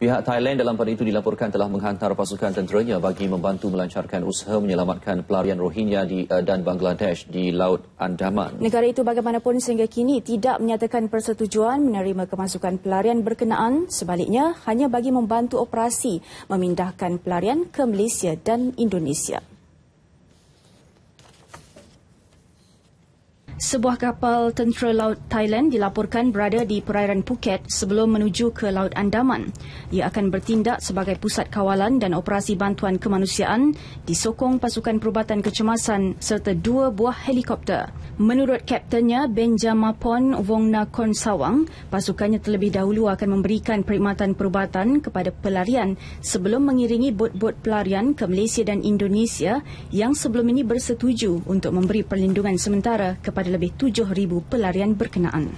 Pihak Thailand dalam pada itu dilaporkan telah menghantar pasukan tenteranya bagi membantu melancarkan usaha menyelamatkan pelarian Rohingya di, eh, dan Bangladesh di Laut Andaman. Negara itu bagaimanapun sehingga kini tidak menyatakan persetujuan menerima kemasukan pelarian berkenaan. Sebaliknya, hanya bagi membantu operasi memindahkan pelarian ke Malaysia dan Indonesia. sebuah kapal tentera laut Thailand dilaporkan berada di perairan Phuket sebelum menuju ke Laut Andaman. Ia akan bertindak sebagai pusat kawalan dan operasi bantuan kemanusiaan, disokong pasukan perubatan kecemasan serta dua buah helikopter. Menurut kaptennya Benjamapon Wongna Konsawang, pasukannya terlebih dahulu akan memberikan perkhidmatan perubatan kepada pelarian sebelum mengiringi bot-bot pelarian ke Malaysia dan Indonesia yang sebelum ini bersetuju untuk memberi perlindungan sementara kepada lebih 7,000 pelarian berkenaan.